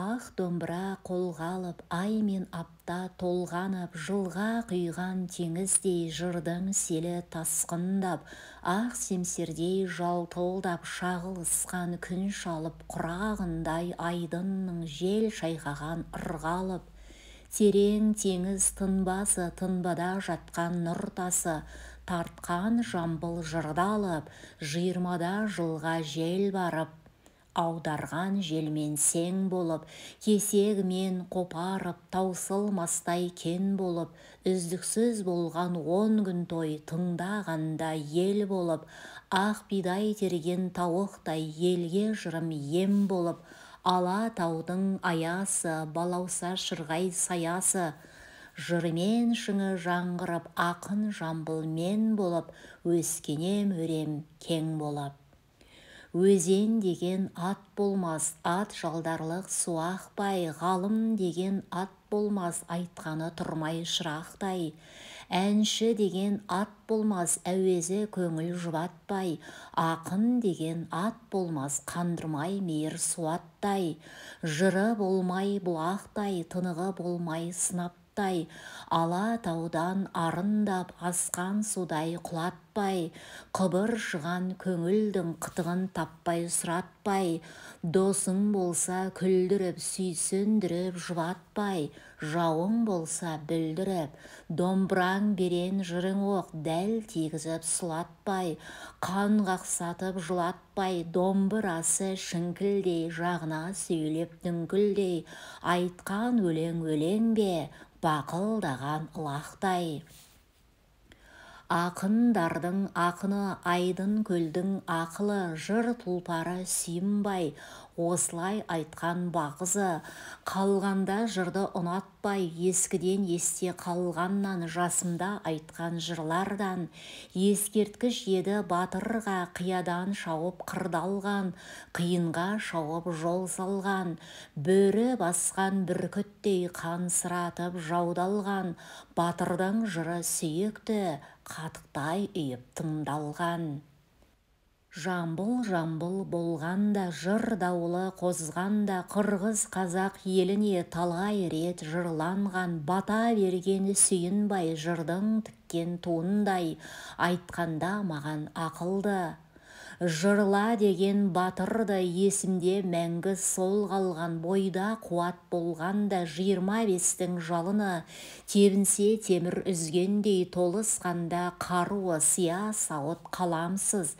ақ домбыра қолға алып ай мен апта толғанып жылға құйған теңіздей жырдың селі тасқындап ақ семсердей жалтылдап шағылысқан күн шалып құрағындай айдынның жел шайқаған ырғалып терең теңіз тынбасы тынбада жатқан нұр тасы тартқан жамбыл жырдалып жиырмада жылға жел барып аударған желмен сең болып кесегімен қопарып таусылмастай кен болып үздіксіз болған он күн той тыңдағанда ел болып ақ бидай терген тауықтай елге жырым ем болып ала таудың аясы балауса шырғай саясы жырымен шыңы жаңғырып ақын жамбылмен болып өскенем өрем кең болып өзен деген ат болмас ат жалдарлық суақпай, ғалым деген ат болмас айтқаны тұрмай шырақтай әнші деген ат болмас әуезі көңіл жұбатпай ақын деген ат болмас қандырмай мейір суаттай жыры болмай бұлақтай тынығы болмай сынап құлаттай ала таудан арындап асқан судай құлатпай қыбыр шыған көңілдің қытығын таппай сұратпай досың болса күлдіріп сүйсіндіріп жұбатпай жауың болса білдіріп домбыраң берен жырың оқ дәл тигізіп сұлатпай қан қақсатып жылатпай домбырасы шіңкілдей жағына сүйлеп дүңкілдей айтқан өлең өлең бе бақылдаған лақтай ақындардың ақыны айдын көлдің ақылы жыр тұлпары сүйімбай осылай айтқан бағызы қалғанда жырды ұнатпай ескіден есте қалғаннан жасымда айтқан жырлардан ескерткіш еді батырға қиядан шауып қырдалған қиынға шауып жол салған бөрі басқан бүркіттей қансыратып жаудалған батырдың жыры сүйекті қатықтай үйіп тыңдалған жамбыл жамбыл болғанда жыр дауылы қозғанда қырғыз қазақ еліне талай рет жырланған бата берген сүйінбай жырдың тіккен туындай айтқанда маған ақылды жырла деген батырды есімде мәңгі сол қалған бойда қуат болғанда жиырма бестің жалыны тебінсе темір үзгендей толысқанда қаруы сия сауыт қаламсыз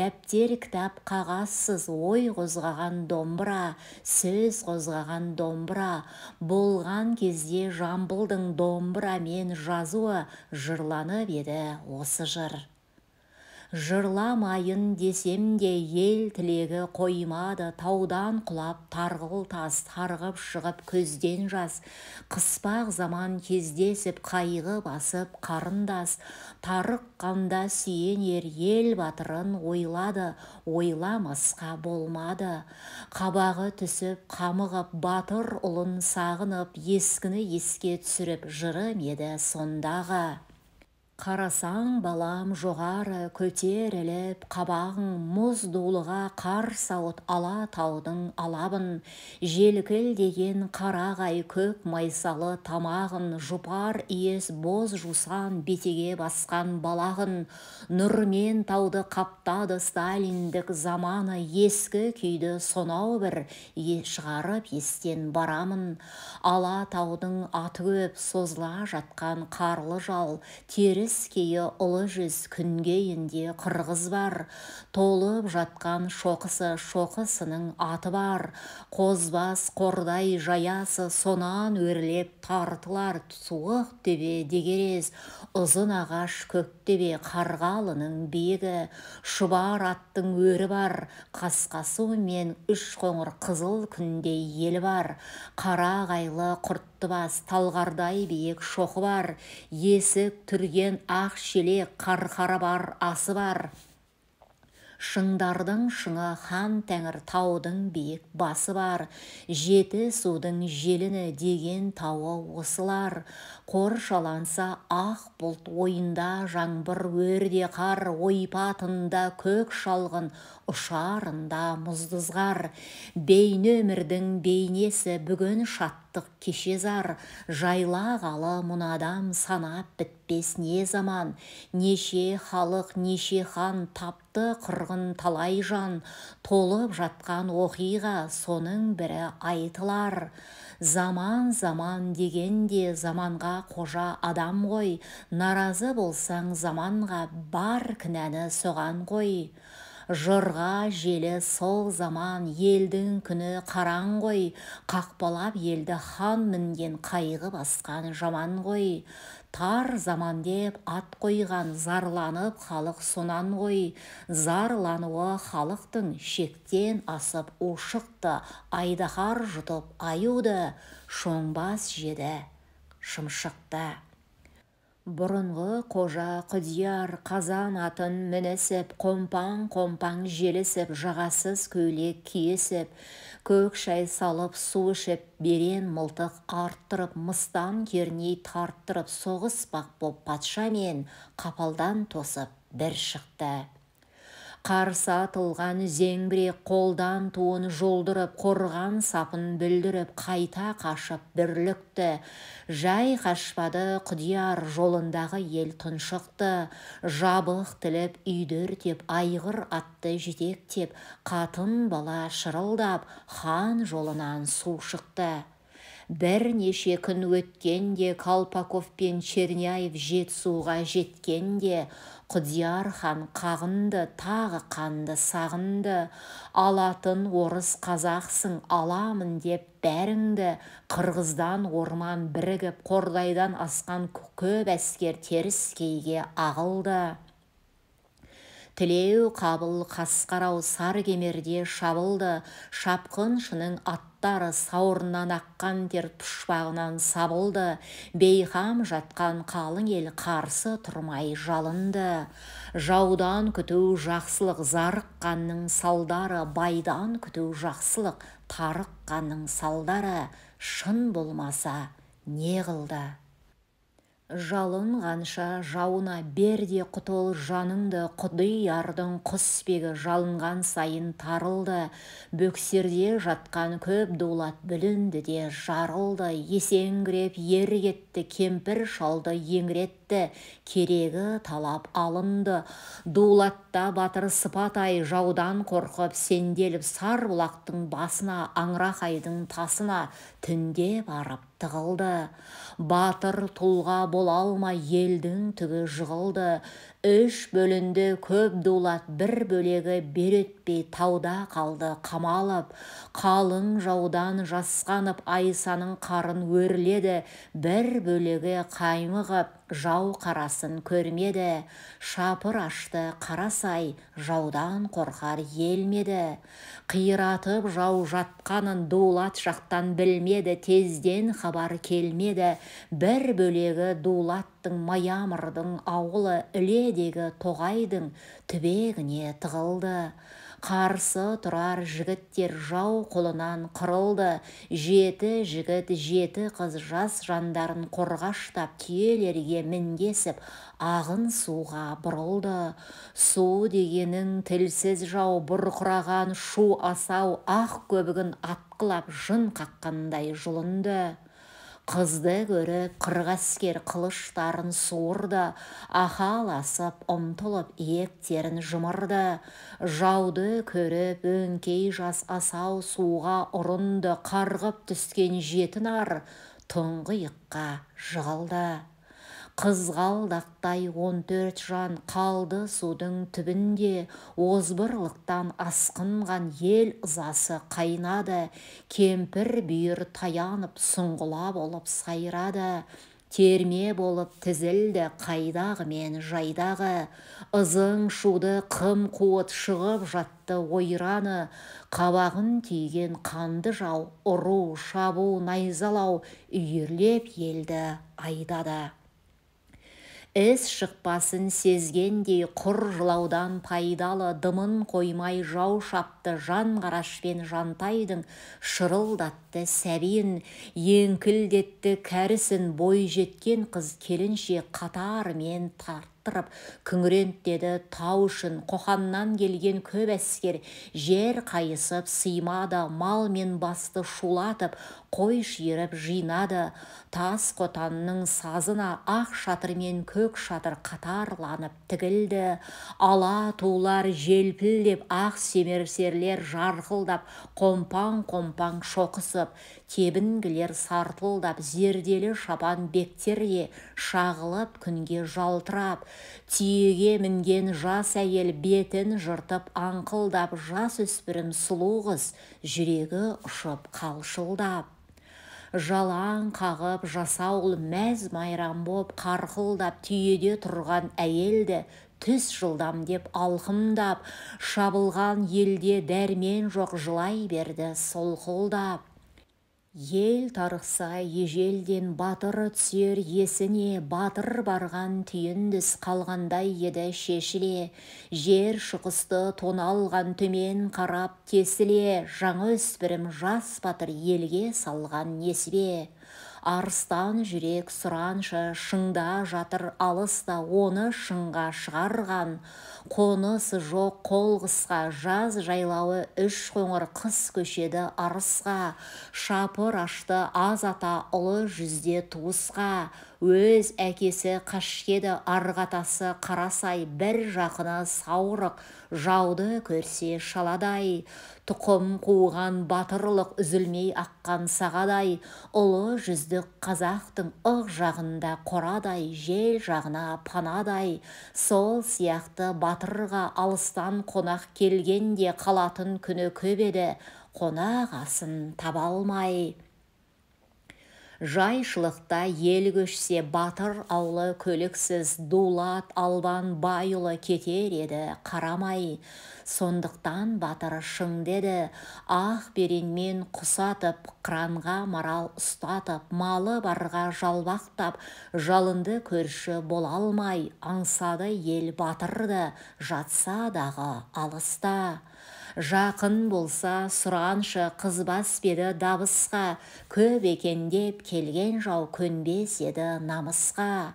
дәптер кітап қағазсыз ой қозғаған домбыра сөз қозғаған домбыра болған кезде жамбылдың мен жазуы жырланып еді осы жыр жырламайын десем де ел тілегі қоймады таудан құлап тарғыл тас тарғып шығып көзден жас қыспақ заман кездесіп қайғы басып қарындас тарыққанда сүйенер ел батырын ойлады ойламасқа болмады қабағы түсіп қамығып батыр ұлын сағынып ескіні еске түсіріп жырым еді сондағы қарасаң балам жоғары көтеріліп қабағың мұз дулыға қар сауыт ала таудың алабын деген қарағай көк майсалы тамағын жұпар иіс боз жусан бетеге басқан балағын нұрмен тауды қаптады сталиндік заманы ескі күйді сонау бір е шығарып естен барамын ала таудың аты көп созыла жатқан қарлы жал теріс ұлы жүз күнге енде қырғыз бар толып жатқан шоқысы шоқысының аты бар қозбас қордай жаясы сонан өрлеп тартылар суық төбе дегерез ұзын ағаш көктөбе қарғалының биігі шұбар аттың өрі бар қасқасу мен үш қоңыр қызыл күндей ел бар қара құртты құрт бас талғардай биік шоқы бар есік түрген ақ шелек қарқара бар асы бар шыңдардың шыңы хан тәңір таудың биік басы бар жеті судың желіні деген тауы осылар қоршаланса ақ бұлт ойында жаңбыр өрде қар ойпатында көк шалғын ұшарында мұздызғар. бейне өмірдің бейнесі бүгін шаттық кеше зар жайлағалы мұнадам санап бітпес не заман неше халық неше хан тап қырғын талай жан толып жатқан оқиға соның бірі айтылар заман заман деген де заманға қожа адам ғой наразы болсаң заманға бар кінәні соған ғой жырға желі сол заман елдің күні қараң ғой қақпалап елді хан мінген қайғы басқан жаман ғой тар заман деп ат қойған зарланып халық сонан ғой зарлануы халықтың шектен асып ушықты айдаһар жұтып аюды шоңбас жеді шымшықты бұрынғы қожа құдияр қазан атын мінісіп қомпаң қомпаң желісіп жағасыз көйлек киісіп көк шай салып су ішіп берен мылтық арттырып мыстан керней тарттырып соғыспақ боп патша мен қапалдан тосып бір шықты қарсы атылған зеңбірек қолдан туын жолдырып қорған сапын бүлдіріп қайта қашып бірлікті жай қашпады құдияр жолындағы ел тұншықты жабық тіліп үйді деп айғыр атты жетектеп қатын бала шырылдап хан жолынан су шықты бірнеше күн өткенде Калпаков пен черняев жетісуға жеткенде құдияр хан қағынды тағы қанды сағынды алатын орыс қазақсың аламын деп бәріңді қырғыздан орман бірігіп қордайдан асқан көп әскер теріскейге ағылды тілеу қабыл қасқарау сар кемерде шабылды шапқыншының аттары сауырынан аққан тер пұшпағынан сабылды бейхам жатқан қалың ел қарсы тұрмай жалынды жаудан күту жақсылық зарыққанның салдары байдан күту жақсылық тарыққанның салдары шын болмаса не қылды Жалынғанша жауына бер де құтыл жаныңды құдый ардың құсбегі жалынған сайын тарылды бөксерде жатқан көп дулат білінді де жарылды есеңгіреп ер кетті кемпір шалды еңіретті керегі талап алынды дулатта батыр сыпатай жаудан қорқып сенделіп сар бұлақтың басына аңырақайдың тасына түнде барып тығылды батыр тұлға бола алмай елдің түгі жығылды үш бөлінді көп дулат бір бөлегі беретпей тауда қалды қамалып қалың жаудан жасқанып айсаның қарын өрледі бір бөлегі қаймығып жау қарасын көрмеді шапыр ашты қарасай жаудан қорқар елмеді қиратып жау жатқанын дулат жақтан білмеді тезден хабар келмеді бір бөлегі дулаттың маямырдың ауылы іледегі тоғайдың түбегіне тығылды қарсы тұрар жігіттер жау қолынан қырылды жеті жігіт жеті қыз жас жандарын қорғаштап түйелерге мінгесіп ағын суға бұрылды су дегенің тілсіз жау бұрқыраған шу асау ақ көбігін атқылап жын қаққандай жұлынды қызды көріп қырық әскер қылыштарын суырды ахаласып ұмтылып иектерін жұмырды жауды көріп өңкей жас асау суға ұрынды қарғып түскен жетінар тұңғиыққа жығылды қызғалдақтай он төрт жан қалды судың түбінде озбырлықтан асқынған ел ызасы қайнады кемпір бүйір таянып сұңғыла болып сайрады терме болып тізілді қайдағы мен жайдағы ызың шуды қым қуыт шығып жатты ойраны қабағын түйген қанды жау ұру шабу найзалау үйірлеп елді айдады іс шықпасын сезгендей құр жылаудан пайдалы дымын қоймай жау шапты жан қарашпен жантайдың шырылдатты сәбиін еңкілдетті кәрісін бой жеткен қыз келінше қатармен тарт лақтырып күңірентеді тау үшін қоқаннан келген көп әскер жер қайысып сыймады мал мен басты шулатып қой шиіріп жинады тас қотанның сазына ақ шатыр мен көк шатыр қатарланып тігілді ала тулар желпілдеп ақ семерсерлер жарқылдап қомпаң қомпаң шоқысып тебінгілер сартылдап зерделі шапан бектерге шағылып күнге жалтырап түйеге мінген жас әйел бетін жыртып аңқылдап жас өспірім сұлу қыз жүрегі ұшып қалшылдап жалаң қағып жасауыл мәз майрам боп қарқылдап түйеде тұрған әйелді түс жылдам деп алқымдап шабылған елде дәрмен жоқ жылай берді солқылдап ел тарықса ежелден батыр түсер есіне батыр барған түйіндіс қалғандай еді шешіле жер шықысты тоналған төмен қарап тесіле жаңа өспірім жас батыр елге салған несібе арыстан жүрек сұраншы шыңда жатыр алыста оны шыңға шығарған қоныс жоқ қол қысқа жаз жайлауы үш қоңыр қыс көшеді арысқа шапыр ашты аз ата ұлы жүзде туысқа өз әкесі қашкеді арғы қарасай бір жақына сауырық жауды көрсе шаладай тұқым қуған батырлық үзілмей аққан сағадай ұлы жүздік қазақтың ық жағында қорадай жел жағына панадай сол сияқты батырға алыстан қонақ келгенде қалатын күні көп еді қонақ асын таба алмай жайшылықта ел көшсе батыр аулы көліксіз дулат албан байұлы кетер еді қарамай сондықтан батыр шың деді ақ беренмен құсатып қыранға марал ұстатып малы барға жалбақтап жалынды көрші бола алмай аңсады ел батырды жатса дағы алыста жақын болса сұраншы қызбас беді дабысқа көп екен деп келген жау көнбес еді намысқа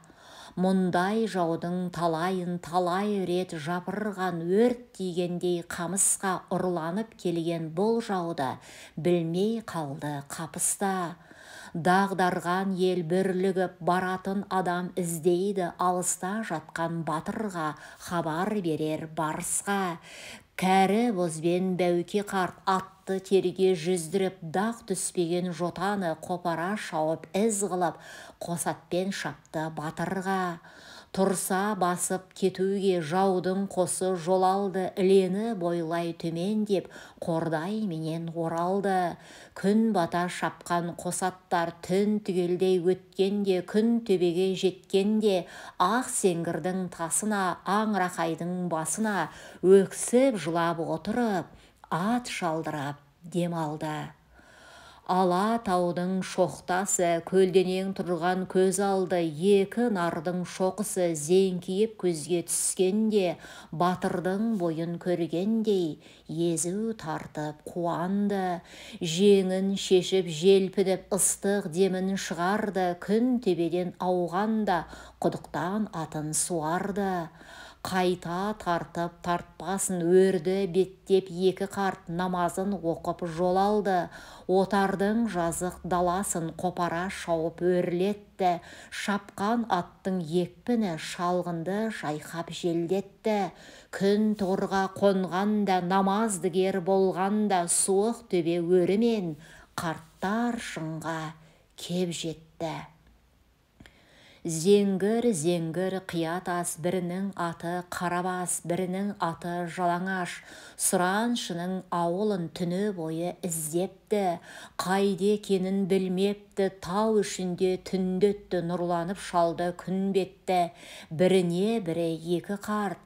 мұндай жаудың талайын талай рет жапырған өрт тигендей қамысқа ұрланып келген бұл жауды білмей қалды қапыста дағдарған ел бірлігіп баратын адам іздейді алыста жатқан батырға хабар берер барысқа кәрі бозбен бәуке қарт ат қатты терге жүздіріп дақ түспеген жотаны қопара шауып із қылып қосатпен шапты батырға тұрса басып кетуге жаудың қосы жолалды ілені бойлай төмен деп қордай менен оралды күн бата шапқан қосаттар түн түгелдей өткенде күн төбеге жеткенде ақ сеңгірдің тасына аңырақайдың басына өксіп жылап отырып ат шалдырап демалды ала таудың шоқтасы көлденең тұрған көз алды екі нардың шоқысы зеңкиіп көзге түскенде батырдың бойын көргендей езу тартып қуанды жеңін шешіп желпініп ыстық демін шығарды күн төбеден ауғанда құдықтан атын суарды қайта тартып тартпасын өрді беттеп екі қарт намазын оқып жол алды отардың жазық даласын қопара шауып өрлетті шапқан аттың екпіні шалғынды шайқап желдетті күн торға қонғанда намаздыгер болғанда суық төбе өрімен қарттар шыңға кеп жетті зеңгір зеңгір қия бірінің аты қарабас бірінің аты жалаңаш сұраншының ауылын түні бойы іздеп кетті қайда екенін білмепті тау ішінде түндетті нұрланып шалды күн бетті біріне бірі екі қарт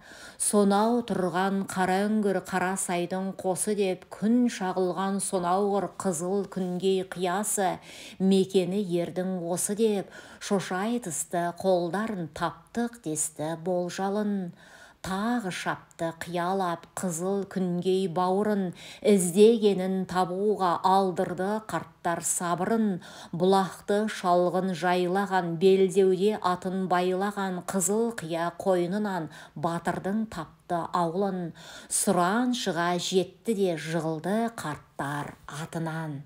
сонау тұрған қара қарасайдың қосы деп күн шағылған сонауыр қызыл күнгей қиясы мекені ердің осы деп шошай қолдарын таптық десті болжалын тағы шапты қиялап қызыл күнгей бауырын іздегенін табуға алдырды қарттар сабырын бұлақты шалғын жайлаған белдеуде атын байлаған қызыл қия қойнынан батырдың тапты аулын сұраншыға жетті де жығылды қарттар атынан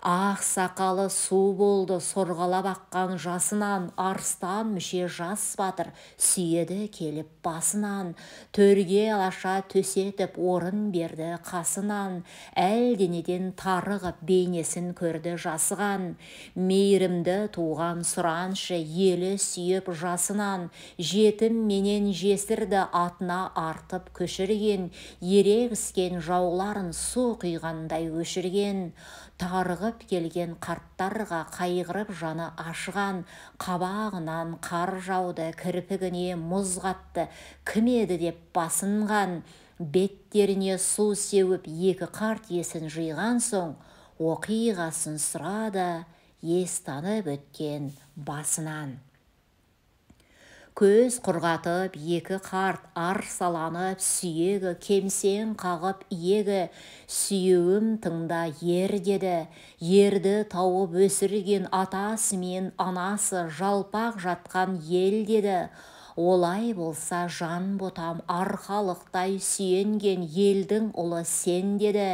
ақ сақалы су болды сорғалап аққан жасынан Арстан мүше жас батыр сүйеді келіп басынан төрге алаша төсетіп орын берді қасынан әлденеден тарығып бейнесін көрді жасыған мейірімді туған сұраншы елі сүйіп жасынан жетім менен жесірді атына артып көшірген ерегіскен жауларын су құйғандай өшірген тарығып келген қарттарға қайғырып жаны ашыған қабағынан қар жауды кірпігіне мұз қатты кім еді деп басынған беттеріне су сеуіп екі қарт есін жиған соң оқиғасын сұрады ес танып өткен басынан көз құрғатып екі қарт арсаланып сүйегі кемсең қағып иегі сүйеуім тыңда ер деді ерді тауып өсірген атасы мен анасы жалпақ жатқан ел деді олай болса жан ботам арқалықтай сүйенген елдің ұлы сен деді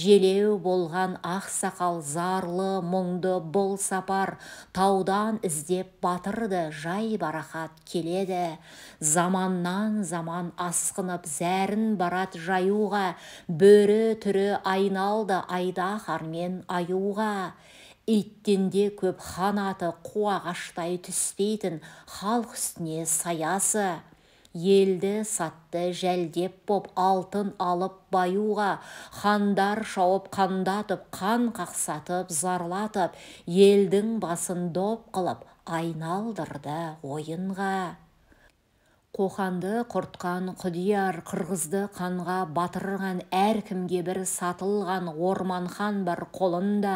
желеу болған ақсақал зарлы мұңды бұл сапар таудан іздеп батырды жай барақат келеді заманнан заман асқынып зәрін барат жаюға бөрі түрі айналды айда мен аюға иттенде көп ханаты аты қуағаштай түспейтін халық үстіне саясы елді сатты жәлдеп боп алтын алып баюға хандар шауып қандатып қан қақсатып зарлатып елдің басын доп қылып айналдырды ойынға қоқанды құртқан құдияр қырғызды қанға батырған әркімге бір сатылған орманхан бар қолында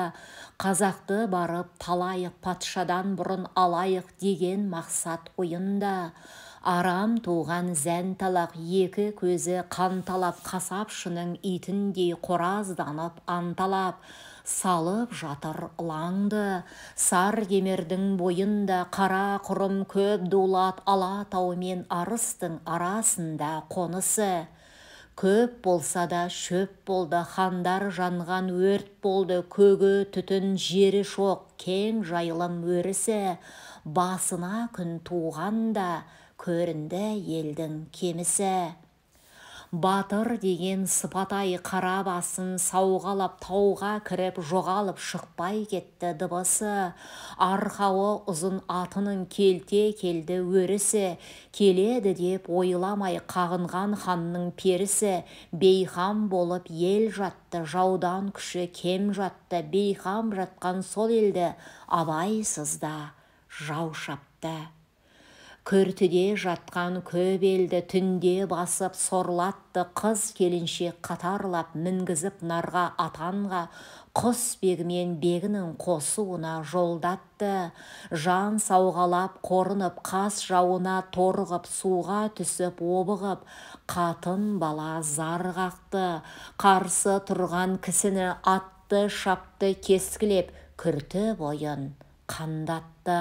қазақты барып талайық патшадан бұрын алайық деген мақсат ойында арам туған зән талақ екі көзі қанталап қасапшының итіндей қоразданып анталап салып жатыр ұлаңды сар кемердің бойында қара құрым көп дулат алатау мен арыстың арасында қонысы көп болса да шөп болды хандар жанған өрт болды көгі түтін жері шоқ кең жайылым өрісі басына күн туғанда көрінді елдің кемісі батыр деген сыпатай қара басын сауғалап тауға кіріп жоғалып шықпай кетті дыбысы арқауы ұзын атының келте келді өрісі келеді деп ойламай қағынған ханның перісі бейхам болып ел жатты жаудан күші кем жатты бейхам жатқан сол елді абайсызда жау шапты күртіде жатқан көп елді түнде басып сорлатты қыз келінше қатарлап мінгізіп нарға атанға құс бегімен бегінің қосуына жолдатты жан сауғалап қорынып қас жауына торығып суға түсіп обығып қатын бала зар қақты қарсы тұрған кісіні атты шапты кескілеп күрті бойын қандатты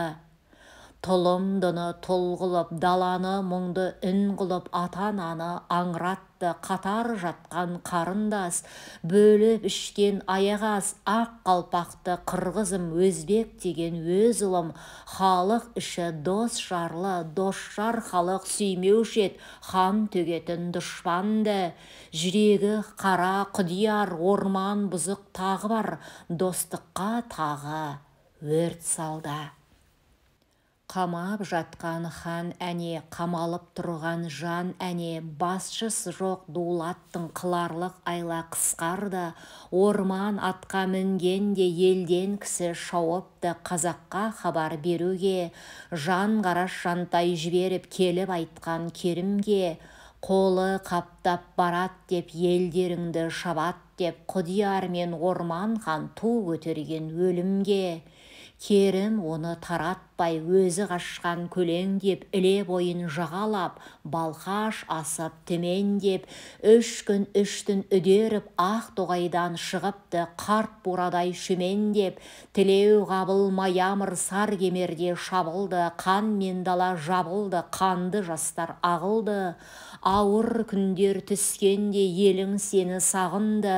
тұлымдыны тұл қылып даланы мұңды үн қылып ата ананы аңыратты қатар жатқан қарындас бөліп ішкен аяғас ақ қалпақты қырғызым өзбек деген өз ұлым халық іші дос жарлы жар халық сүймеуші еді хан төгетін дұшпанды жүрегі қара құдияр орман бұзық тағы бар достыққа тағы өрт салды қамап жатқан хан әне қамалып тұрған жан әне басшыс жоқ дулаттың қыларлық айла қысқарды орман атқа мінгенде елден кісі шауыпты қазаққа хабар беруге жан қараш жантай жіберіп келіп айтқан керімге қолы қаптап барат деп елдеріңді шабат деп құдияр мен орман хан ту көтерген өлімге керім оны таратпай өзі қашқан деп, іле бойын жағалап балқаш асып деп, үш күн үш түн үдеріп ақ тоғайдан шығыпты қарт бурадай деп, тілеу қабыл маямыр сар кемерде шабылды қан мен дала жабылды қанды жастар ағылды ауыр күндер түскенде елің сені сағынды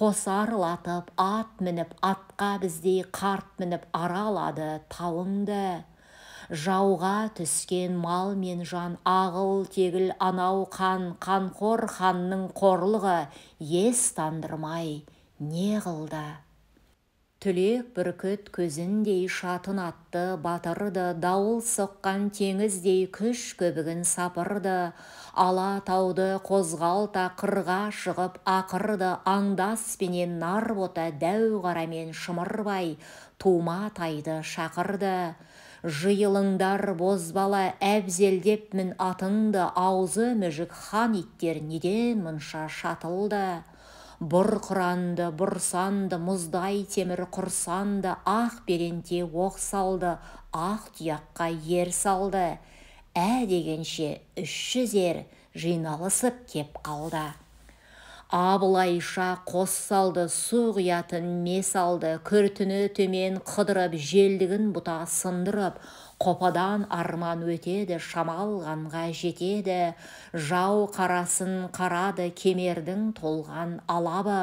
қосарлатып ат мініп атқа біздей қарт мініп аралады тауыңды жауға түскен мал мен жан ағыл тегіл анау қан қанқор ханның қорлығы ес тандырмай не қылды түлек бүркіт көзіндей шатын атты батырды дауыл соққан теңіздей күш көбігін сапырды ала тауды қозғалта қырға шығып ақырды аңдаспенен бота дәу қарамен шымырбай тума тайды шақырды жиылыңдар бозбала әбзелдеп мін атынды аузы мүжік хан иттер неден мұнша шатылды бұр құранды бұр мұздай темір құрсанды ақ беренте оқ салды ақ тұяққа ер салды ә дегенше үш жүз ер жиналысып кеп қалды абылайша қос салды су құятын мес алды, күртіні төмен қыдырып желдігін бұта сындырып қопадан арман өтеді шамалғанға жетеді жау қарасын қарады кемердің толған алабы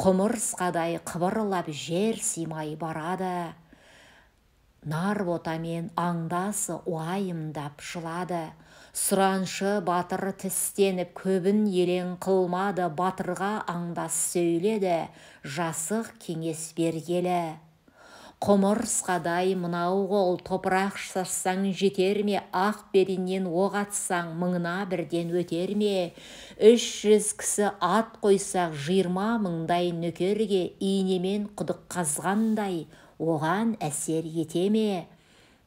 құмырсқадай қыбырлап жер симай барады нар ботамен аңдасы уайымдап жылады сұраншы батыр тістеніп көбін елең қылмады батырға аңдас сөйледі жасық кеңес бергелі құмырсқадай мынау қол топырақ шашсаң жетер ме ақ беріннен оқ атсаң мыңына бірден өтер ме үш жүз кісі ат қойсақ жиырма мыңдай нөкерге инемен құдық қазғандай оған әсер ете ме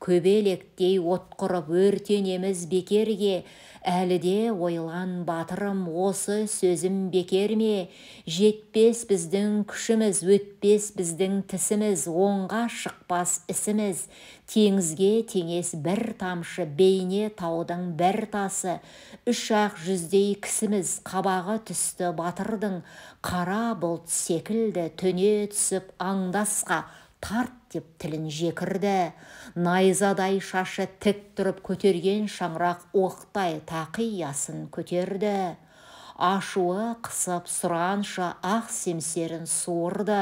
көбелектей құрып өртенеміз бекерге әлі де ойлан батырым осы сөзім бекер ме жетпес біздің күшіміз өтпес біздің тісіміз оңға шықпас ісіміз теңізге теңес бір тамшы бейне таудың бір тасы үш ақ жүздей кісіміз қабағы түсті батырдың қара бұлт секілді төне түсіп аңдасқа тарт деп тілін жекірді найзадай шашы тік тұрып көтерген шаңырақ оқтай тақиясын көтерді ашуы қысып сұранша ақ семсерін суырды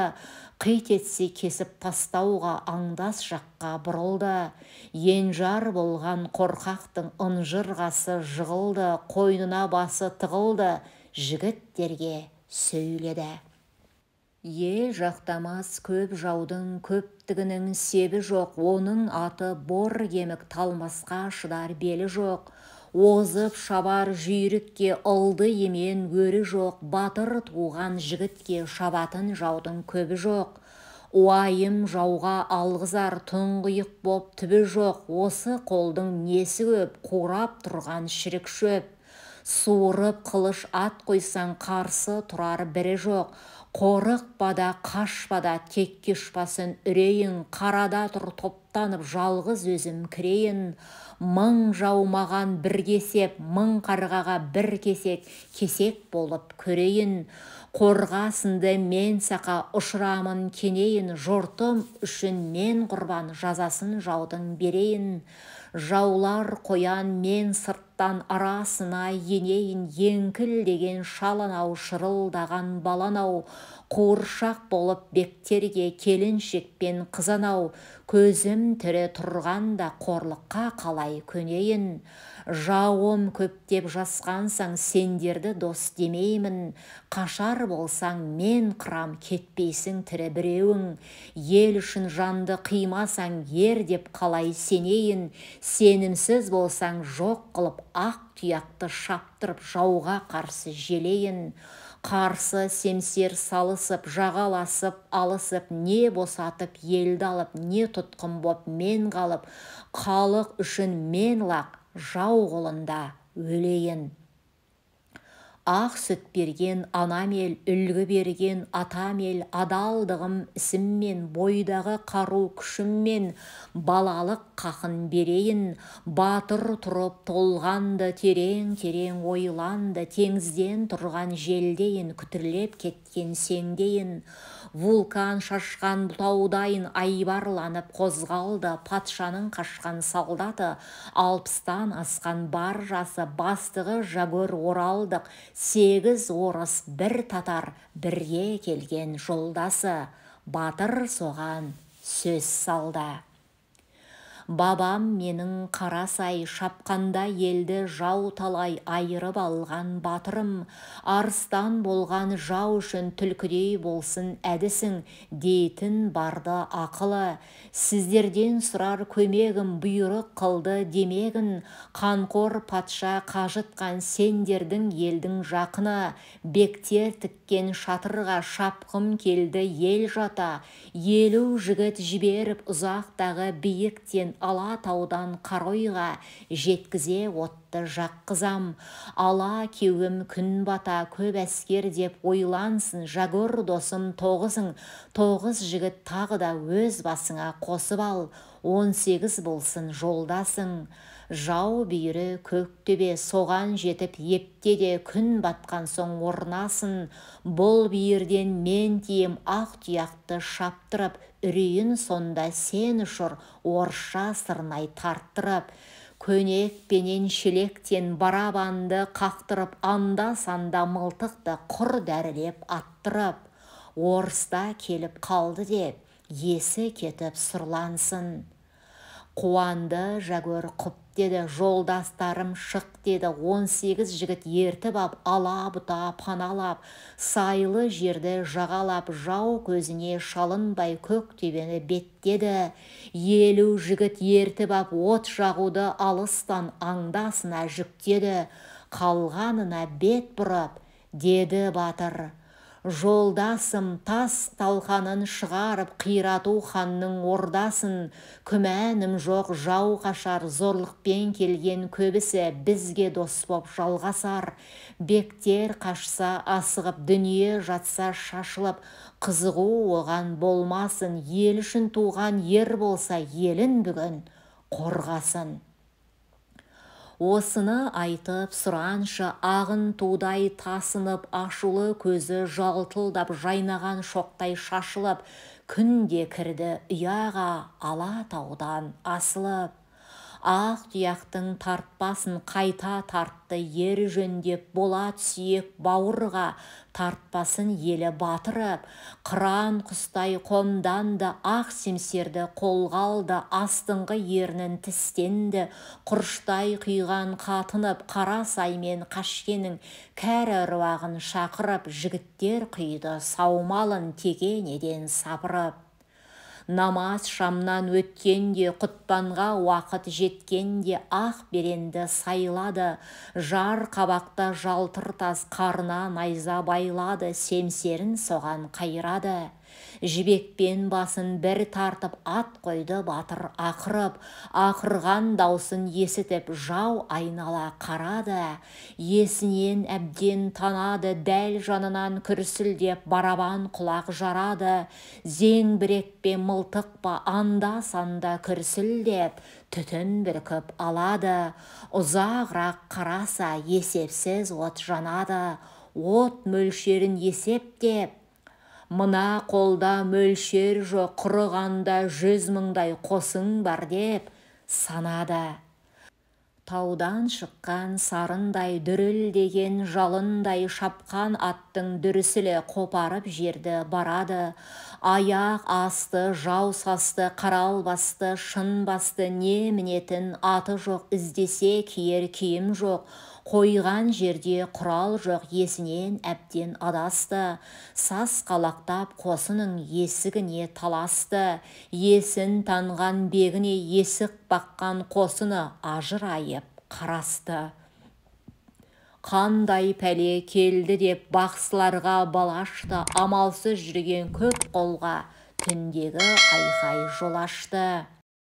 қит етсе кесіп тастауға аңдас жаққа бұрылды енжар болған қорқақтың ынжырғасы жығылды қойнына басы тығылды жігіттерге сөйледі ел жақтамас көп жаудың көптігінің себі жоқ оның аты бор емік талмасқа шыдар белі жоқ озып шабар жүйрікке ылды емен өрі жоқ батыр туған жігітке шабатын жаудың көбі жоқ уайым жауға алғызар тұңғиық боп түбі жоқ осы қолдың несі көп қурап тұрған шірік шөп суырып қылыш ат қойсаң қарсы тұрар бірі жоқ қорықпа да қашпа да текке ұшпасын қарада тұр топтанып жалғыз өзім кірейін мың жау маған бір кесеп, мың қарғаға бір кесек кесек болып көрейін Қорғасынды мен сақа ұшырамын кенейін жұртым үшін мен құрбан жазасын жаудың берейін жаулар қоян мен сырттан арасына енейін еңкіл деген шал шырылдаған баланау қуыршақ болып бектерге келіншек пен қыз көзім тірі тұрғанда қорлыққа қалай көнейін жауым көптеп жасқансаң сендерді дос демеймін қашар болсаң мен қырам кетпейсің тірі біреуің ел үшін жанды қимасаң ер деп қалай сенейін сенімсіз болсаң жоқ қылып ақ тұяқты шаптырып жауға қарсы желейін қарсы семсер салысып жағаласып алысып не босатып елді алып не тұтқын боп мен қалып қалық үшін мен лақ жау қолында өлейін ақ сүт берген анам ел үлгі берген атам ел адалдығым ісіммен бойдағы қару күшіммен балалық қақын берейін батыр тұрып толғанды терең терең ойланды теңізден тұрған желдейін күтірлеп кеткен сеңдейін вулкан шашқан бұтаудайын айбарланып қозғалды патшаның қашқан солдаты алпыстан асқан бар жасы бастығы жагор оралдық сегіз орыс бір татар бірге келген жолдасы батыр соған сөз салды бабам менің қарасай шапқанда елді жау талай айырып алған батырым арыстан болған жау үшін түлкідей болсын әдісің дейтін барды ақылы сіздерден сұрар көмегім бұйрық қылды демегін қанқор патша қажытқан сендердің елдің жақына бектер тіккен шатырға шапқым келді ел жата елу жігіт жіберіп ұзақтағы биіктен ала таудан қаройға жеткізе отты жаққызам ала кеуім күн бата көп әскер деп ойлансын жагор досым тоғызың тоғыз жігіт тағы да өз басыңа қосып ал он сегіз болсын жолдасың жау бүйірі көк төбе соған жетіп епте де күн батқан соң орнасын бұл бүйірден мен тием ақ тұяқты шаптырып үрейін сонда сен ұшыр орша сырнай тарттырып көнек пенен шелектен барабанды қақтырып анда санда мылтықты құр дәрілеп аттырып орыста келіп қалды деп есі кетіп сұрлансын қуанды жәгөр құп деді жолдастарым шық деді он сегіз жігіт ертіп ап ала бұта паналап сайлы жерді жағалап жау көзіне шалынбай көк төбені беттеді елу жігіт ертіп ап от жағуды алыстан аңдасына жүктеді қалғанына бет бұрып деді батыр жолдасым тас талқанын шығарып қирату ханның ордасын күмәнім жоқ жау қашар зорлықпен келген көбісі бізге дос боп жалғасар бектер қашса асығып дүние жатса шашылып қызығу оған болмасын ел үшін туған ер болса елін бүгін қорғасын осыны айтып сұраншы ағын тудай тасынып ашулы көзі жалтылдап жайнаған шоқтай шашылып күнде кірді ұяға таудан асылып ақ тұяқтың тартпасын қайта тартты ер жөндеп болат сүйек бауырға тартпасын елі батырып қыран құстай қомданды ақ семсерді қолға алды астыңғы ернін тістенді құрыштай құйған қатынып қара саймен қашкенің кәрі ұрпағын шақырып жігіттер құйды саумалын тегенеден сапырып намаз шамнан өткенде құтпанға уақыт жеткенде ақ беренді сайлады жар қабақта жалтыр тас қарына найза байлады семсерін соған қайрады жібекпен басын бір тартып ат қойды батыр ақырып ақырған даусын есітіп жау айнала қарады есінен әбден танады дәл жанынан күрсілдеп барабан құлақ жарады зеңбірек пе мылтық па анда санда күрсілдеп түтін бүркіп алады ұзағырақ қараса есепсіз от жанады от мөлшерін есептеп мына қолда мөлшер жоқ құрығанда жүз мыңдай қосың бар деп санады таудан шыққан сарындай дүрілдеген жалындай шапқан аттың дүрісілі қопарып жерді барады аяқ асты жау састы қарал басты шын басты не мінетін аты жоқ іздесе киер киім жоқ қойған жерде құрал жоқ есінен әптен адасты сас қалақтап қосының есігіне таласты есін танған бегіне есік баққан қосыны ажырайып қарасты қандай пәле келді деп бақсыларға балашты амалсыз жүрген көп қолға түндегі айқай жолашты.